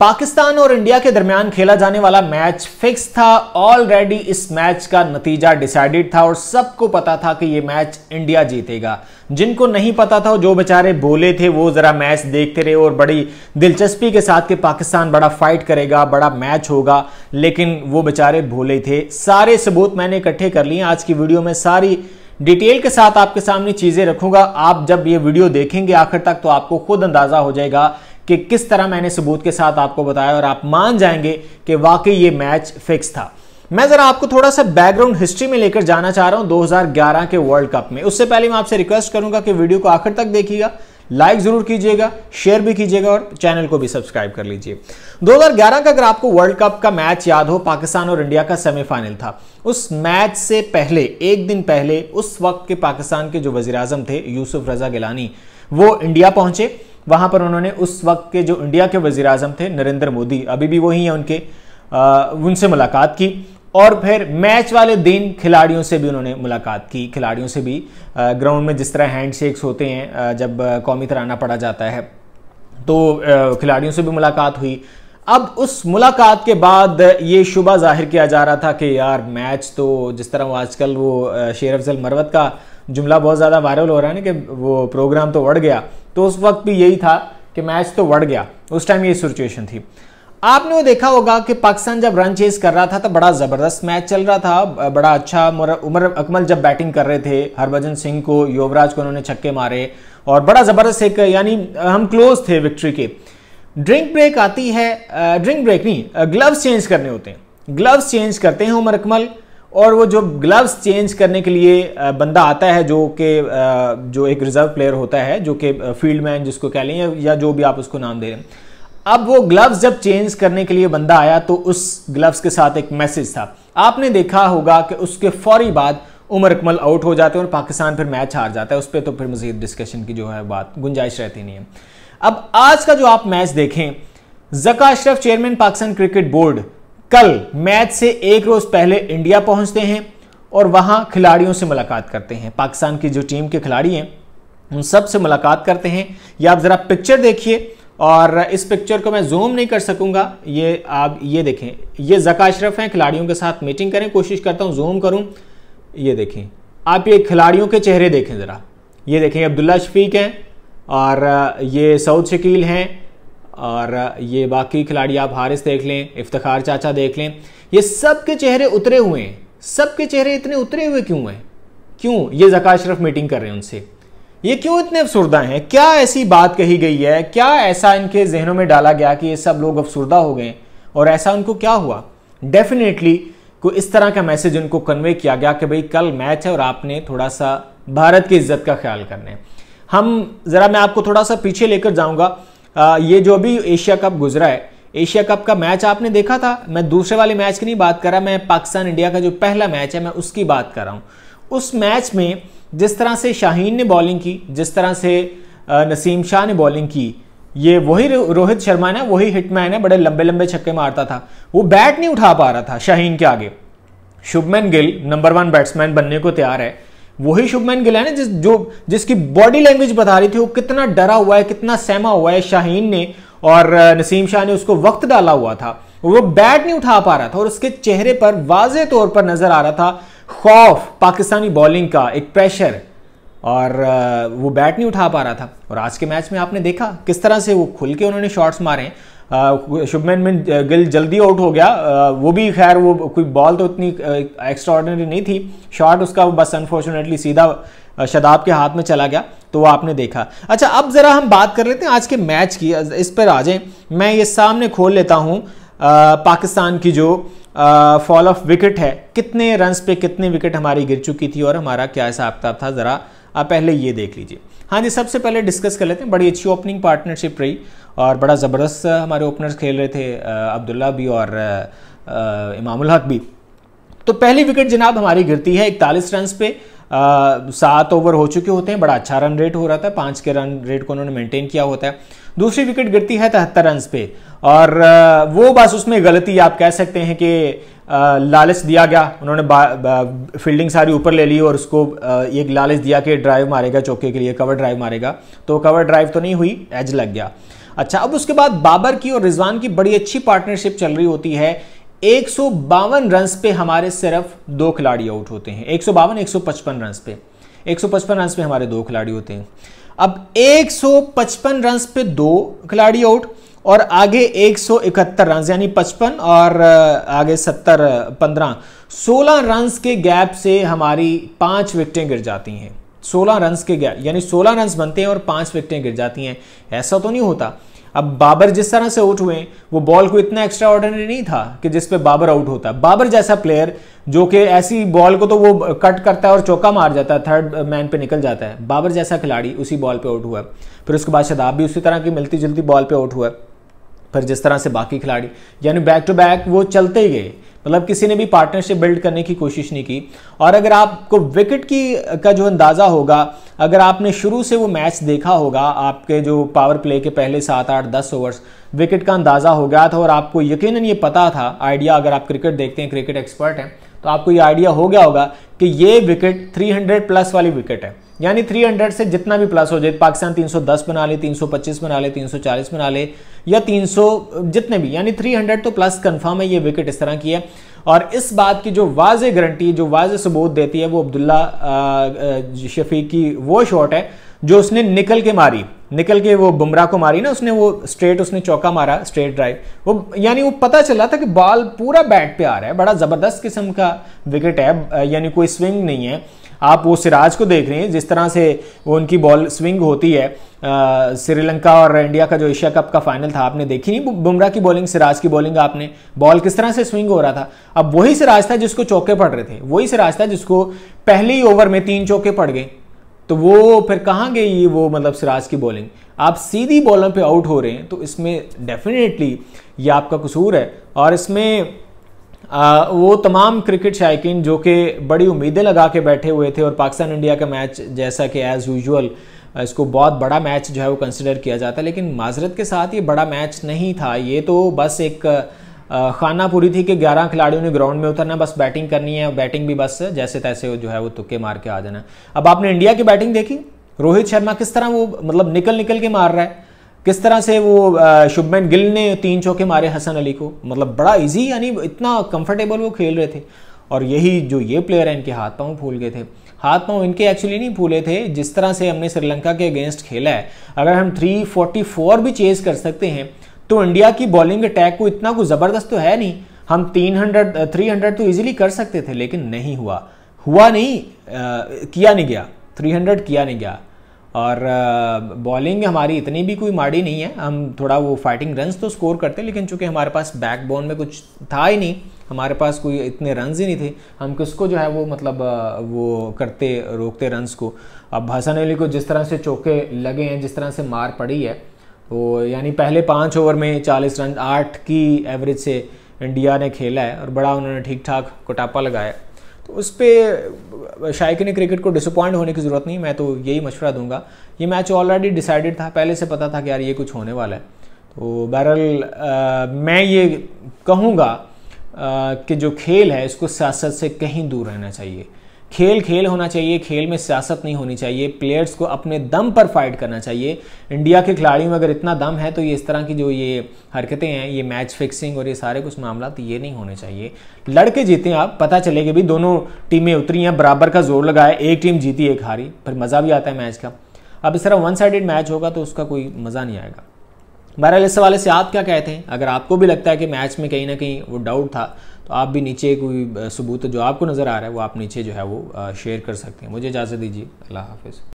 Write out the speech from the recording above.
पाकिस्तान और इंडिया के दरमियान खेला जाने वाला मैच फिक्स था ऑलरेडी इस मैच का नतीजा डिसाइडेड था और सबको पता था कि ये मैच इंडिया जीतेगा जिनको नहीं पता था जो बेचारे बोले थे वो ज़रा मैच देखते रहे और बड़ी दिलचस्पी के साथ कि पाकिस्तान बड़ा फाइट करेगा बड़ा मैच होगा लेकिन वो बेचारे भोले थे सारे सबूत मैंने इकट्ठे कर लिए आज की वीडियो में सारी डिटेल के साथ आपके सामने चीज़ें रखूंगा आप जब ये वीडियो देखेंगे आखिर तक तो आपको खुद अंदाज़ा हो जाएगा कि किस तरह मैंने सबूत के साथ आपको बताया और आप मान जाएंगे कि वाकई ये मैच फिक्स था मैं जरा आपको थोड़ा सा बैकग्राउंड हिस्ट्री में लेकर जाना चाह रहा हूं 2011 के वर्ल्ड कप में उससे पहले मैं आपसे रिक्वेस्ट करूंगा कि वीडियो को आखिर तक देखिएगा लाइक जरूर कीजिएगा शेयर भी कीजिएगा और चैनल को भी सब्सक्राइब कर लीजिए 2011 का अगर आपको वर्ल्ड कप का मैच याद हो पाकिस्तान और इंडिया का सेमीफाइनल था उस मैच से पहले एक दिन पहले उस वक्त के पाकिस्तान के जो वजीर थे यूसुफ रजा गिलानी वो इंडिया पहुंचे वहाँ पर उन्होंने उस वक्त के जो इंडिया के वजीर अजम थे नरेंद्र मोदी अभी भी वही हैं उनके आ, उनसे मुलाकात की और फिर मैच वाले दिन खिलाड़ियों से भी उन्होंने मुलाकात की खिलाड़ियों से भी ग्राउंड में जिस तरह हैंडशेक्स होते हैं जब कौमी तराना पड़ा जाता है तो खिलाड़ियों से भी मुलाकात हुई अब उस मुलाकात के बाद ये शुबा जाहिर किया जा रहा था कि यार मैच तो जिस तरह वो आजकल वो शेर अफजल मरवत का जुमला बहुत ज़्यादा वायरल हो रहा है ना कि वो प्रोग्राम तो उड़ गया तो उस वक्त भी यही था कि मैच तो बढ़ गया उस टाइम ये सिचुएशन थी आपने वो देखा होगा कि पाकिस्तान जब रन चेस कर रहा था तो बड़ा ज़बरदस्त मैच चल रहा था बड़ा अच्छा उमर अकमल जब बैटिंग कर रहे थे हरभजन सिंह को युवराज को उन्होंने छक्के मारे और बड़ा ज़बरदस्त एक यानी हम क्लोज थे विक्ट्री के ड्रिंक ब्रेक आती है ड्रिंक ब्रेक नहीं ग्लव्स चेंज करने होते हैं ग्लव्स चेंज करते हैं उमर अकमल और वो जो ग्लव्स चेंज करने के लिए बंदा आता है जो कि जो एक रिजर्व प्लेयर होता है जो कि फील्ड मैन जिसको कह लें या जो भी आप उसको नाम दे रहे हैं अब वो ग्लव्स जब चेंज करने के लिए बंदा आया तो उस ग्लव्स के साथ एक मैसेज था आपने देखा होगा कि उसके फौरी बाद उमर अकमल आउट हो जाते हैं और पाकिस्तान फिर मैच हार जाता है उस पर तो फिर मजीद डिस्कशन की जो है बात गुंजाइश रहती नहीं है अब आज का जो आप मैच देखें Zaka Ashraf chairman Pakistan cricket board कल मैच से एक रोज पहले इंडिया पहुंचते हैं और वहां खिलाड़ियों से मुलाकात करते हैं पाकिस्तान की जो टीम के खिलाड़ी हैं उन सब से मुलाकात करते हैं ये आप ज़रा पिक्चर देखिए और इस पिक्चर को मैं जूम नहीं कर सकूंगा ये आप ये देखें ये जका अशरफ हैं खिलाड़ियों के साथ मीटिंग करें कोशिश करता हूँ जूम करूँ ये देखें आप ये खिलाड़ियों के चेहरे देखें ज़रा ये देखें अब्दुल्ला शफीक हैं और ये सऊद शकील हैं और ये बाकी खिलाड़ी आप हारिस देख लें इफ्तार चाचा देख लें ये सब के चेहरे उतरे हुए हैं सब के चेहरे इतने उतरे हुए क्यों हैं क्यों ये जका अशरफ मीटिंग कर रहे हैं उनसे ये क्यों इतने अफसरदा हैं क्या ऐसी बात कही गई है क्या ऐसा इनके जहनों में डाला गया कि ये सब लोग अफसरदा हो गए और ऐसा उनको क्या हुआ डेफिनेटली को इस तरह का मैसेज उनको कन्वे किया गया कि भाई कल मैच है और आपने थोड़ा सा भारत की इज्जत का ख्याल करना है हम ज़रा मैं आपको थोड़ा सा पीछे लेकर जाऊंगा आ, ये जो अभी एशिया कप गुजरा है एशिया कप का मैच आपने देखा था मैं दूसरे वाले मैच की नहीं बात कर रहा मैं पाकिस्तान इंडिया का जो पहला मैच है मैं उसकी बात कर रहा हूँ उस मैच में जिस तरह से शाहीन ने बॉलिंग की जिस तरह से नसीम शाह ने बॉलिंग की ये वही रोहित शर्मा ने वही हिटमैन है बड़े लंबे लंबे छक्के मारता था वो बैट नहीं उठा पा रहा था शाहीन के आगे Shubman Gill number one batsman बनने को तैयार है वही शुभमैन गिल है ना जिस जो जिसकी बॉडी लैंग्वेज बता रही थी वो कितना डरा हुआ है कितना सहमा हुआ है शाहीन ने और नसीम शाह ने उसको वक्त डाला हुआ था वो बैट नहीं उठा पा रहा था और उसके चेहरे पर वाजे तौर पर नजर आ रहा था खौफ पाकिस्तानी बॉलिंग का एक प्रेशर और वो बैट नहीं उठा पा रहा था और आज के मैच में आपने देखा किस तरह से वो खुल के उन्होंने शॉट्स मारे शुभमैन में गिल जल्दी आउट हो गया वो भी खैर वो कोई बॉल तो इतनी एक्स्ट्रा नहीं थी शॉट उसका बस अनफॉर्चुनेटली सीधा शदाब के हाथ में चला गया तो वो आपने देखा अच्छा अब ज़रा हम बात कर लेते हैं आज के मैच की इस पर आ जाएं मैं ये सामने खोल लेता हूँ पाकिस्तान की जो फॉल ऑफ विकेट है कितने रन्स पे कितने विकेट हमारी गिर चुकी थी और हमारा क्या हिसाब किताब था ज़रा आप पहले ये देख लीजिए हाँ जी सबसे पहले डिस्कस कर लेते हैं बड़ी अच्छी ओपनिंग पार्टनरशिप रही और बड़ा ज़बरदस्त हमारे ओपनर्स खेल रहे थे अब्दुल्ला भी और इमामुल हक भी तो पहली विकेट जनाब हमारी गिरती है इकतालीस रन पे सात ओवर हो चुके होते हैं बड़ा अच्छा रन रेट हो रहा था पाँच के रन रेट को उन्होंने मेंटेन किया होता है दूसरी विकेट गिरती है तिहत्तर रन पे और वो बस उसमें गलती आप कह सकते हैं कि लालच दिया गया उन्होंने बा, बा, फील्डिंग सारी ऊपर ले ली और उसको एक लालच दिया कि ड्राइव मारेगा चौके के लिए कवर ड्राइव मारेगा तो कवर ड्राइव तो नहीं हुई एज लग गया अच्छा अब उसके बाद बाबर की और रिजवान की बड़ी अच्छी पार्टनरशिप चल रही होती है एक रन पे हमारे सिर्फ दो खिलाड़ी आउट होते हैं एक सौ बावन एक सौ पचपन रन पे एक सौ पचपन रन पे हमारे दो खिलाड़ी होते हैं अब एक सौ पचपन रन पे दो खिलाड़ी आउट और आगे एक सौ इकहत्तर रन यानी पचपन और आगे सत्तर पंद्रह सोलह रन के गैप से हमारी पांच विकटें गिर जाती हैं सोलह रन के गया यानी सोलह रन बनते हैं और पांच विकटें गिर जाती हैं ऐसा तो नहीं होता अब बाबर जिस तरह से आउट हुए वो बॉल को इतना एक्स्ट्रा ऑर्डिनरी नहीं था कि जिस पे बाबर आउट होता बाबर जैसा प्लेयर जो कि ऐसी बॉल को तो वो कट करता है और चौका मार जाता है थर्ड मैन पे निकल जाता है बाबर जैसा खिलाड़ी उसी बॉल पे आउट हुआ फिर उसके बाद शदाब भी उसी तरह की मिलती जुलती बॉल पे आउट हुआ फिर जिस तरह से बाकी खिलाड़ी यानी बैक टू बैक वो चलते ही गए मतलब किसी ने भी पार्टनरशिप बिल्ड करने की कोशिश नहीं की और अगर आपको विकेट की का जो अंदाज़ा होगा अगर आपने शुरू से वो मैच देखा होगा आपके जो पावर प्ले के पहले सात आठ दस ओवर्स विकेट का अंदाज़ा हो गया था और आपको यकीनन ये पता था आइडिया अगर आप क्रिकेट देखते हैं क्रिकेट एक्सपर्ट हैं तो आपको ये आइडिया हो गया होगा कि ये विकेट थ्री प्लस वाली विकेट है यानी 300 से जितना भी प्लस हो जाए पाकिस्तान 310 बना ले 325 बना ले 340 बना ले या 300 जितने भी यानी 300 तो प्लस कंफर्म है ये विकेट इस तरह की है और इस बात की जो वाज गारंटी जो वाज सबूत देती है वो अब्दुल्ला शफी की वो शॉट है जो उसने निकल के मारी निकल के वो बुमराह को मारी ना उसने वो स्ट्रेट उसने चौका मारा स्ट्रेट ड्राइव वो यानी वो पता चला था कि बॉल पूरा बैट पे आ रहा है बड़ा ज़बरदस्त किस्म का विकेट है यानी कोई स्विंग नहीं है आप वो सिराज को देख रहे हैं जिस तरह से वो उनकी बॉल स्विंग होती है श्रीलंका और इंडिया का जो एशिया कप का फाइनल था आपने देखी नहीं बुमराह की बॉलिंग सिराज की बॉलिंग आपने बॉल किस तरह से स्विंग हो रहा था अब वही सिराज था जिसको चौके पड़ रहे थे वही सिराज था जिसको पहले ही ओवर में तीन चौके पड़ गए तो वो फिर कहाँ गई ये वो मतलब सिराज की बॉलिंग आप सीधी बॉलों पे आउट हो रहे हैं तो इसमें डेफिनेटली ये आपका कसूर है और इसमें आ, वो तमाम क्रिकेट शायकीन जो कि बड़ी उम्मीदें लगा के बैठे हुए थे और पाकिस्तान इंडिया का मैच जैसा कि एज़ यूजल इसको बहुत बड़ा मैच जो है वो कंसिडर किया जाता है लेकिन माजरत के साथ ये बड़ा मैच नहीं था ये तो बस एक खाना पूरी थी कि 11 खिलाड़ियों ने ग्राउंड में उतरना बस बैटिंग करनी है बैटिंग भी बस जैसे तैसे जो है वो तुक्के मार के आ जाना अब आपने इंडिया की बैटिंग देखी रोहित शर्मा किस तरह वो मतलब निकल निकल के मार रहा है किस तरह से वो शुभमैन गिल ने तीन चौके मारे हसन अली को मतलब बड़ा इजी यानी इतना कंफर्टेबल वो खेल रहे थे और यही जो ये प्लेयर हैं इनके हाथ पाँव फूल गए थे हाथ पाँव इनके एक्चुअली नहीं फूले थे जिस तरह से हमने श्रीलंका के अगेंस्ट खेला है अगर हम 344 भी चेज कर सकते हैं तो इंडिया की बॉलिंग अटैक को इतना कुछ ज़बरदस्त तो है नहीं हम तीन हंड्रेड तो ईजिली कर सकते थे लेकिन नहीं हुआ हुआ नहीं आ, किया नहीं गया 300 किया नहीं गया और बॉलिंग हमारी इतनी भी कोई माड़ी नहीं है हम थोड़ा वो फाइटिंग रन्स तो स्कोर करते लेकिन चूंकि हमारे पास बैकबोन में कुछ था ही नहीं हमारे पास कोई इतने रन्स ही नहीं थे हम किसको जो है वो मतलब वो करते रोकते रन्स को अब हसन अली को जिस तरह से चौके लगे हैं जिस तरह से मार पड़ी है वो यानी पहले पाँच ओवर में चालीस रन आठ की एवरेज से इंडिया ने खेला है और बड़ा उन्होंने ठीक ठाक कोटापा लगाया उस पर शायक ने क्रिकेट को डिसअपॉइंट होने की ज़रूरत नहीं मैं तो यही मशवरा दूंगा ये मैच ऑलरेडी डिसाइडेड था पहले से पता था कि यार ये कुछ होने वाला है तो बहरहाल मैं ये कहूँगा कि जो खेल है इसको सियासत से कहीं दूर रहना चाहिए खेल खेल होना चाहिए खेल में सियासत नहीं होनी चाहिए प्लेयर्स को अपने दम पर फाइट करना चाहिए इंडिया के खिलाड़ियों में अगर इतना दम है तो ये इस तरह की जो ये हरकतें हैं ये मैच फिक्सिंग और ये सारे कुछ मामला तो ये नहीं होने चाहिए लड़के हैं आप पता चले कि भी दोनों टीमें उतरी हैं बराबर का जोर लगाया एक टीम जीती एक हारी फिर मज़ा भी आता है मैच का अब इस तरह वन साइडेड मैच होगा तो उसका कोई मज़ा नहीं आएगा बहरहाल इस हवाले से आप क्या कहते हैं अगर आपको भी लगता है कि मैच में कहीं ना कहीं वो डाउट था तो आप भी नीचे कोई सबूत जो आपको नज़र आ रहा है वो आप नीचे जो है वो शेयर कर सकते हैं मुझे इजाज़त दीजिए अल्लाह हाफिज़